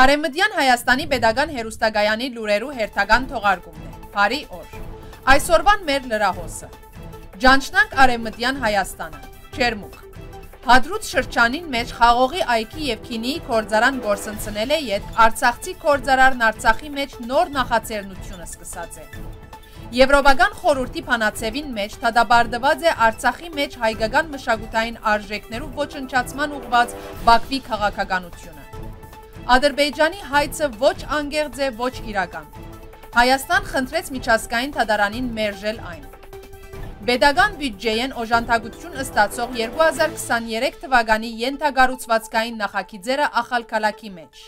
Արեմդյան Հայաստանի Պետական Հերուստագայանի լուրերու հերթական թողարկումն է։ Բարի օր։ Այսօրվան մեր լրահոսը։ Ջանչնանք Արեմդյան Հայաստանը։ Ջերմուկ։ Հադրուց շրջանին մեջ խաղողի այքի եւ քինիի կորձարան գործընծնել է իդ Արցախցի կորձարարն Արցախի մեջ նոր նախաձեռնությունը սկսած է։ Եվրոպական խորհրդի փանացևին մեջ դադարդված է Արցախի մեջ հայկական մշակութային արժեքներու ոչնչացման ուղված Բաքվի քաղաքականությունը։ Ադրբեջանի հայցը ոչ անգեղծ է, ոչ իրական։ Հայաստան խնդրեց միջազգային թադարանին մերժել այն։ Պետական բյուջեեն օժանդակություն ստացող 2023 թվականի ենթագառուցվածքային նախագիծերը ախալքալակի մեջ։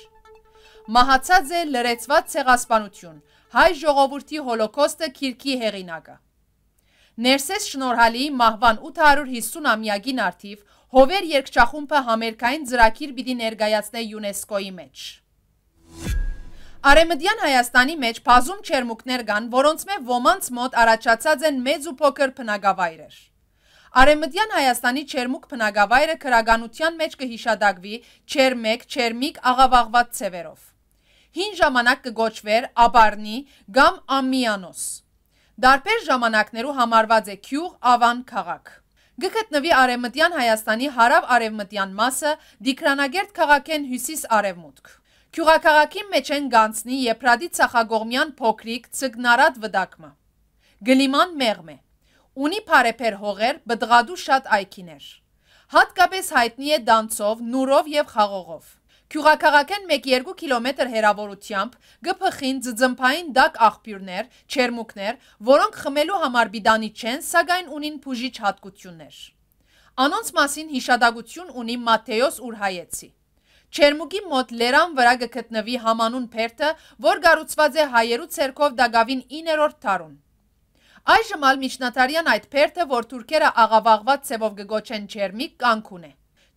Մահացած է լրացված ցեղասպանություն, հայ ժողովրդի հոլոկոստը քիրքի հեղինակը։ Ներսես շնորհալի մահվան 850 ամյագին արդիվ հովեր երկճախումպը համերկային ծրակիր բիդի ներգայացնե յունեսկոյի մեջ։ Արեմդյան Հայաստանի մեջ պազում չերմուկներ կան, որոնց մե ոմանց մոտ առաջացած են մեծ ու փոքր պնագավայրեր։ Արեմդյան Հայաստանի չերմուկ պնագավայրը կրագանության մեջ կհիշադագվի չերմեք, չերմիկ աղավաղված ծևերով։ Հին ժամանակ կգոչվեր աբարնի գամ ամիանոս։ Դարբեր ժամանակներու համարված է Քյուղ Ավան քաղաք։ Գկտնվի Արևմտյան Հայաստանի հարավ-արևմտյան մասը, Դիկրանագերտ քաղաքեն հյուսիս-արևմուտք։ Քյուղաքաղաքի մեջ են գանցնի Եփրադի ցախագողմյան փոքրիկ ցգնարատ վտակմը։ Գլիման մեղմ է։ Ունի փարեփեր հողեր, բդղադու շատ այքիներ։ Հատկապես հայտնի է դանցով, նուրով եւ խաղողով։ Կյուղաքաղաքեն 1-2 կիլոմետր հեռավորությամբ գփխին ձձմփային դակ աղբյուրներ, չերմուկներ, որոնք խմելու համար բիդանի չեն, սակայն ունին բուժիչ հատկություններ։ Անոնց մասին հիշադակություն ունի Մատթեոս Ուրհայեցի։ Չերմուկի մոտ լերան վրա գտնվի համանուն փերթը, որ գառուցված է հայերու ցերկով Դագավին 9-րդ տարուն։ Այժմ ալ միջնատարյան այդ փերթը, որ թուրքերը աղավաղված ցևով գգոչեն Չերմիկ, կանք ունի։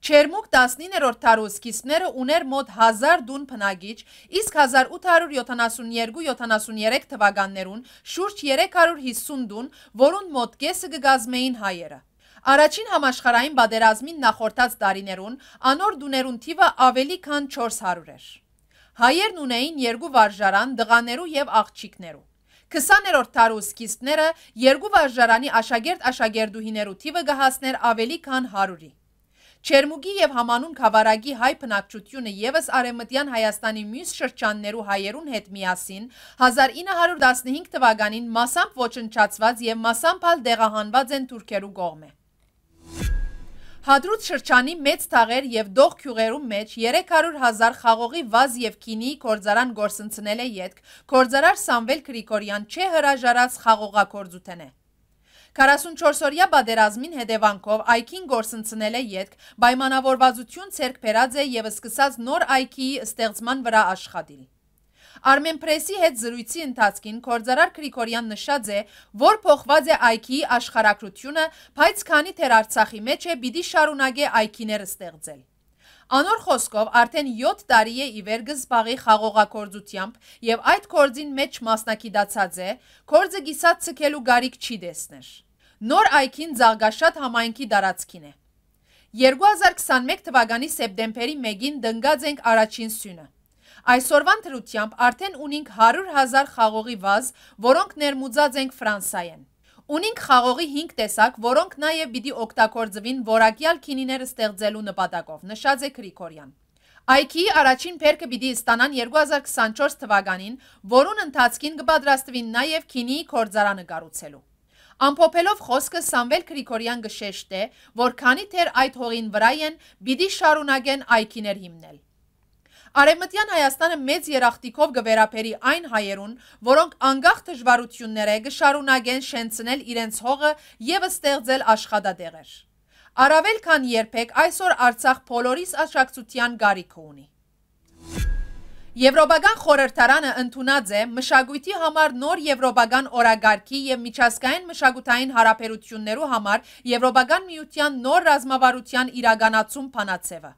Չերմուկ 19-րդ տարու սկիզբները ուներ մոտ 1000 դուն փնագիչ, իսկ 1872-73 թվականներուն շուրջ 350 դուն, որոնց մոտ կեսը կգազմեին հայերը։ Առաջին համաշխարհային բادرազմին նախորդած տարիներուն անոր դուներուն թիվը ավելի քան 400 էր։ Հայերն ունեին երկու վարժարան՝ դղաներու եւ աղջիկներու։ 20-րդ տարու սկիզբները երկու վարժարանի աշակերտ աշակերտուհիներու թիվը գահացներ ավելի քան 100-ի։ Չերմուգի եւ համանուն խավարագի հայ բնակչությունը եւս արեմտյան Հայաստանի մյուս շրջաններու հայերուն հետ միասին 1915 թվականին մասամբ ոչնչացված եւ մասամբ ալ դեղահանված են թուրքերու կողմէ։ Հադրուց շրջանի մեծ թաղեր եւ դող քյուղերու մեջ 300.000 խաղողի վազ եւ քինիի կորձարան գործընծնել է յետք։ Կորձարար Սամվել Գրիգորյան չէ հրաժարած խաղողակորձութենե։ 44-օրյա բادرազմին հետևանքով այքին գործընծնել է յետք, պայմանավորվածություն ցերկ բերած է եւ սկսած նոր այքի ստեղծման վրա աշխատել։ Արմենպրեսի հետ զրույցի ընթացքին Կորձարար Գրիգորյան նշած է, որ փոխված է այքի աշխարակրությունը, բայց քանի թեր Արցախի մեջ է, պիտի շարունակե այքիներ ստեղծել։ Անոր խոսքով արդեն 7 տարի է իվեր գզբաղի խաղողակործությամբ եւ այդ կորձին մեջ մասնակիցած է, կորձը գիսած ցկելու գարիք չի դեսներ։ Նոր այքին Զաղգաշատ համայնքի դարածքին է։ 2021 թվականի սեպտեմբերի 1-ին դնգած ենք առաջին սյունը։ Այսօրվան թրությամբ արդեն ունենք 100 000 խաղողի վազ, որոնք ներմուծած ենք Ֆրանսայեն։ են. Ունենք խաղողի 5 տեսակ, որոնք նաև պիտի օգտագործվին որակյալ քինիներ ստեղծելու նպատակով, նշած է Գրիգորյան։ Այքի առաջին փերկը պիտի ստանան 2024 թվականին, որուն ընթացքին կպատրաստվին նաև քինիի կորձարանը կառուցելու։ Ամփոփելով խոսքը Սամվել Գրիգորյան գշեշտ է, որ քանի թեր այդ հողին վրա են, պիտի շարունակեն այքիներ հիմնել։ Արևմտյան Հայաստանը մեծ երախտիկով գվերապերի այն հայերուն, որոնք անգախ դժվարություններ է գշարունակեն շենցնել իրենց հողը եւ ստեղծել աշխատատեղեր։ Արավել քան երբեք այսօր Արցախ փոլորիս աշակցության գարիք ունի։ Եվրոպական խորհրդարանը ընդունած է մշակույթի համար նոր եվրոպական օրագարկի եւ միջազգային մշակութային հարաբերություններու համար Եվրոպական միության նոր ռազմավարության իրականացում փանացեվը։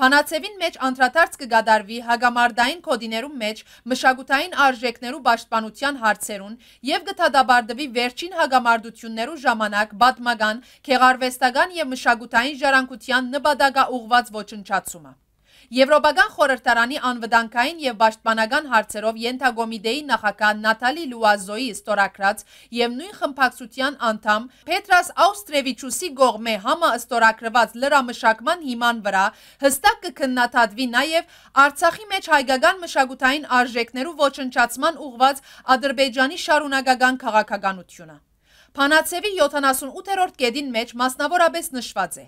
Փանացևին մեջ անդրադարձ կգադարվի հագամարդային կոդիներում մեջ մշակութային արժեքներու պաշտպանության հարցերուն եւ գտադաբարդվի վերջին հագամարդություններու ժամանակ պատմական, քեղարվեստական եւ մշակութային ժառանգության նպատակաուղված ոչնչացումը։ Եվրոպական խորհրդարանի անվտանգային եւ պաշտպանական հարցերով Ենթագոմիդեի նախագահ Նատալի Լուազոյի ստորագրած եւ նույն խմբակցության անդամ Պետրաս Աուստրևիչուսի գողմե համը ստորագրված լրամշակման հիման վրա հստակ կքննադատվի նաեւ Արցախի մեջ հայկական մշակութային արժեքներու ոչնչացման ուղված Ադրբեջանի շարունակական քաղաքականությունը։ Փանացևի 78-րդ կետին մեջ մասնավորապես նշված է.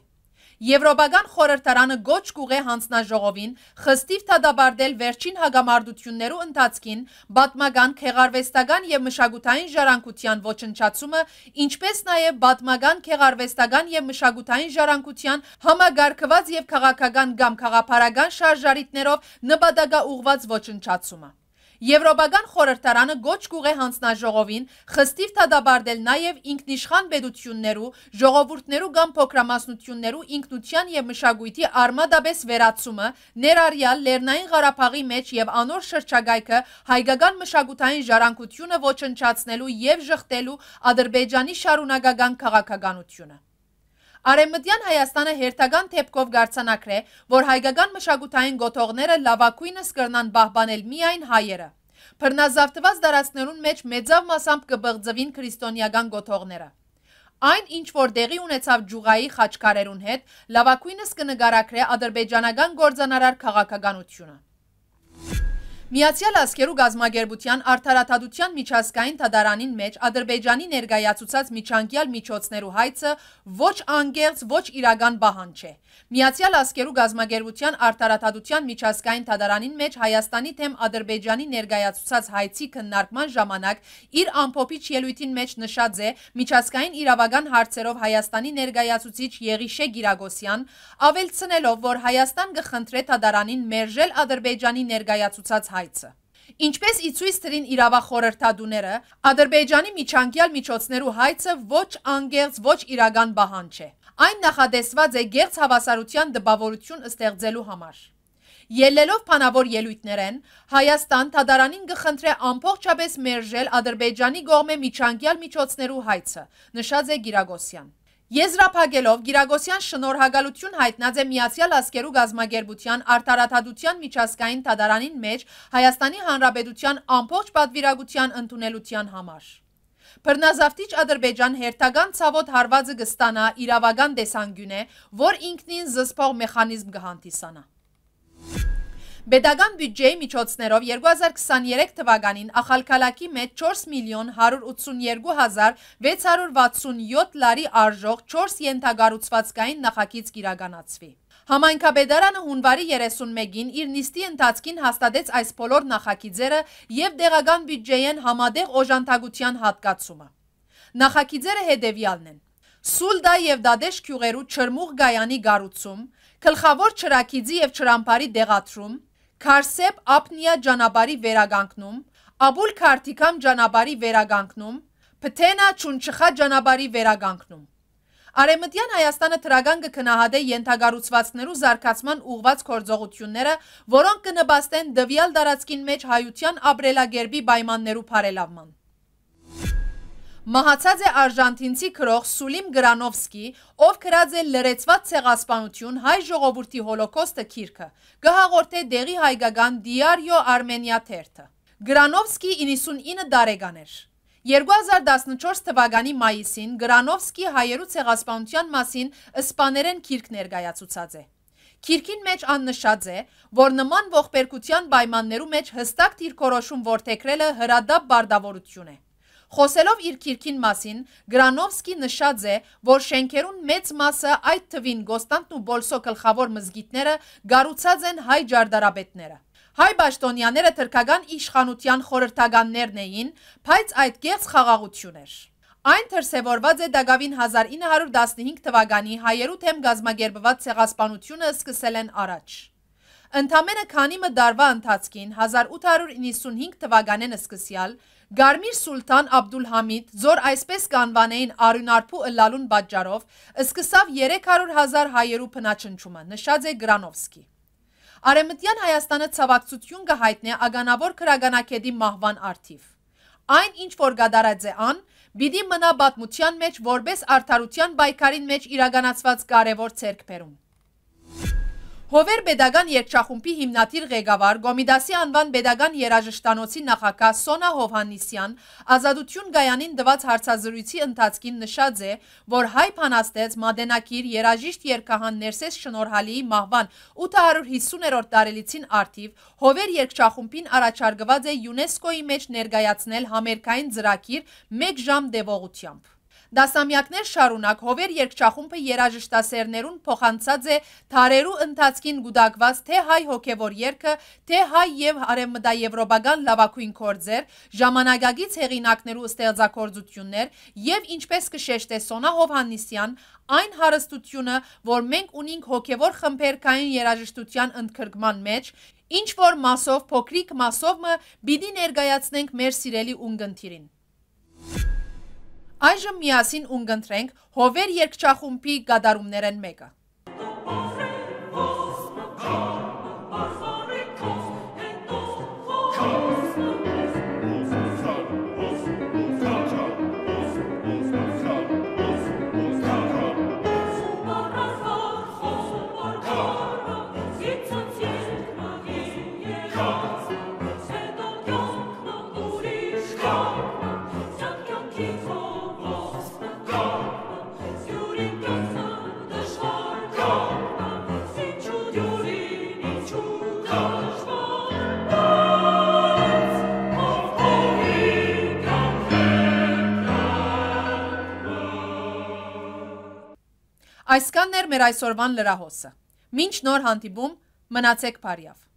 Եվրոպական խորհրդարանը գոչ կուղե հանձնաժողովին խստիվ թադաբարդել վերջին հագամարդություններու ընթացքին բատմական քեղարվեստական եւ մշակութային ժառանգության ոչնչացումը, ինչպես նաեւ բատմական քեղարվեստական եւ մշակութային ժառանգության համագարկված եւ քաղաքական կամ խաղապարական շարժարիտներով նպատակաուղված ոչնչացումը։ Եվրոպական խորհրդարանը գոչ կուղե հանձնաժողովին խստիվ դադարել նաև ինքնիշխան պետություններու, ժողովուրդներու կամ փոքրամասնություններու ինքնության եւ մշակույթի արմատապես վերացումը, ներառյալ Լեռնային Ղարաբաղի մեջ եւ անոր շրջակայքը հայկական մշակութային ժառանգությունը ոչնչացնելու եւ ժխտելու Ադրբեջանի շարունակական քաղաքականությունը։ Արեմտյան Հայաստանը հերթական թեփքով գարցանակր է, որ հայկական մշակութային գոթողները լավակույնս կրնան բահբանել միայն հայերը։ Բռնազավթված դարածներուն մեջ մեծավ մասամբ կբղձվին քրիստոնեական գոթողները։ Այն ինչ որ դեղի ունեցավ ջուղայի խաչքարերուն հետ, լավակույնս կնկարագրե ադրբեջանական գործանարար քաղաքականությունը։ Միացյալ ասկերու գազմագերբության արդարադատության միջազգային դադարանին մեջ Ադրբեջանի ներգայացուցած միջանկյալ միջոցներու հայցը ոչ անգերց, ոչ իրական բահան չէ։ Միացյալ ասկերու գազմագերբության արդարադատության միջազգային դադարանին մեջ Հայաստանի թեմ Ադրբեջանի ներգայացուցած հայցի քննարկման ժամանակ իր ամփոփիչ ելույթին մեջ նշած է միջազգային իրավական հարցերով Հայաստանի ներգայացուցիչ Եղիշե Գիրագոսյան, ավելցնելով, որ Հայաստան կխնդրե դադարանին մերժել Ադրբեջանի ներգայացուցած հայցը։ Ինչպես ի ցույց դրին իրավախորհրդադուները, Ադրբեջանի միջանկյալ միջոցներու հայցը ոչ անգերց, ոչ իրական բահան չէ։ Այն նախադեсված է գերց հավասարության դպավորություն ստեղծելու համար։ Ելելով փանավոր ելույթներեն, Հայաստան Թադարանին գխնդրե ամբողջապես մերժել Ադրբեջանի գողմե միջանկյալ միջոցներու հայցը, նշած է Գիրագոսյան։ Եզրափակելով Գիրագոսյան շնորհակալություն հայտնած է Միացյալ Ասկերու գազմագերբության արդարադատության միջազգային դատարանին մեջ Հայաստանի Հանրապետության ամբողջ պատվիրակության ընդունելության համար։ Բռնազավթիչ Ադրբեջան հերթական ցավոտ հարվածը կստանա իրավական տեսանկյուն է, որ ինքնին զսպող մեխանիզմ կհանդիսանա։ Պետական բյուջեի միջոցներով 2023 թվականին Ախալքալակի մեջ 4 միլիոն 182667 լարի արժող 4 ենթագառուցվածքային նախագիծ կիրականացվի։ Համայնքաբեդարանը հունվարի 31-ին իր նիստի ընթացքին հաստատեց այս բոլոր նախագիծերը եւ դեղական բյուջեեն համատեղ օժանդակության հատկացումը։ Նախագիծերը հետևյալն են. Սուլդա եւ Դադեշ քյուղերու չրմուղ գայանի գառուցում, գլխավոր ճրակիզի եւ ճրամբարի դեղատրում, Քարսեփ Ափնիա ճանապարհի վերագանքնում, Աբուլ Քարտիկամ ճանապարհի վերագանքնում, Փթենա Չունչխա ճանապարհի վերագանքնում։ Արեմտյան Հայաստանը թրագան կքնահատե ենթագառուցվածքներու զարգացման ուղված կորձողությունները, որոնք կնպաստեն դվյալ տարածքին մեջ հայության ապրելագերբի պայմաններու բարելավման։ Մահացած է արժանթինցի քրող Սուլիմ Գրանովսկի, ով գրած է լրեցված ցեղասպանություն հայ ժողովրդի հոլոկոստը քիրքը, գահաղորդե դեղի հայկական Դիարիո Արմենիա թերթը։ Գրանովսկի 99 տարեկան էր։ 2014 թվականի մայիսին Գրանովսկի հայերու ցեղասպանության մասին իսպաներեն քիրք ներկայացուցած է։ Քիրքին մեջ աննշած է, որ նման ողբերգության պայմաններու մեջ հստակ դիրքորոշում որթեգրելը հրադադ բարդավորություն է։ Խոսելով իր քիրքին մասին, Գրանովսկի նշած է, որ շենքերուն մեծ մասը, այդ թվին Գոստանտն ու Բոլսո գլխավոր մզգիտները գառուցած են հայ ջարդարաբետները։ Հայ Բաշտոնյաները թրկական իշխանության խորհրդականներն էին, բայց այդ կեղծ խաղաղություն էր։ Այն թրսևորված է Դագավին 1915 թվականի հայերու թեմ գազմագերբված ցեղասպանությունը սկսել են առաջ ընդամենը քանիմը դարվա ընթացքին 1895 թվականեն սկսյալ Գարմիր Սուլտան Աբդուլհամիդ զոր այսպես կանվանեին Արյունարփու ըլալուն պատճառով սկսավ 300.000 հայերու փնաչնչումը, նշած է Գրանովսկի։ Արեմտյան Հայաստանը ցավակցություն կհայտնի ագանավոր քրագանակետի մահվան արդիվ։ Այն ինչ որ գադարած է ան, բիդի մնա պատմության մեջ որպես արդարության պայքարին մեջ իրականացված կարևոր ցերկբերում։ Հովեր Բեդագան երկչախումբի հիմնադիր ղեկավար Գոմիդասի անվան Բեդագան երաժշտանոցի նախակա Սոնա Հովհաննիսյան Ազատություն Գայանին տված հարցազրույցի ընթացքին նշած է, որ հայ փանաստեց մադենակիր երաժիշտ երկահան Ներսես Շնորհալիի մահվան 850-րդ տարելիցին արդիվ Հովեր երկչախումբին առաջարկված է ՅՈՒՆԵՍԿՕ-ի մեջ ներկայացնել համերգային ծրագիր 1 ժամ դևողությամբ։ Դասամյակներ շարունակ հովեր երկճախումբը երաժշտասերներուն փոխանցած է թարերու ընթացքին գուդակված թե հայ հոգևոր երկը, թե հայ և արևմտաևրոպական լավակույն կործեր, ժամանակագից հեղինակներու ստեղծակործություններ և ինչպես կշեշտ է Սոնա Հովհաննիսյան, այն հարստությունը, որ մենք ունինք հոգևոր խմբերքային երաժշտության ընդքրգման մեջ, ինչ որ մասով, փոքրիկ մասովը բիդի ներգայացնենք մեր սիրելի ունգընթիրին։ Այժմ միասին ունգընտրենք հովեր երկչախումբի գադարումներն մեկը։ մեր այսօրվան լրահոսը։ Մինչ նոր հանդիպում, մնացեք բարիավ։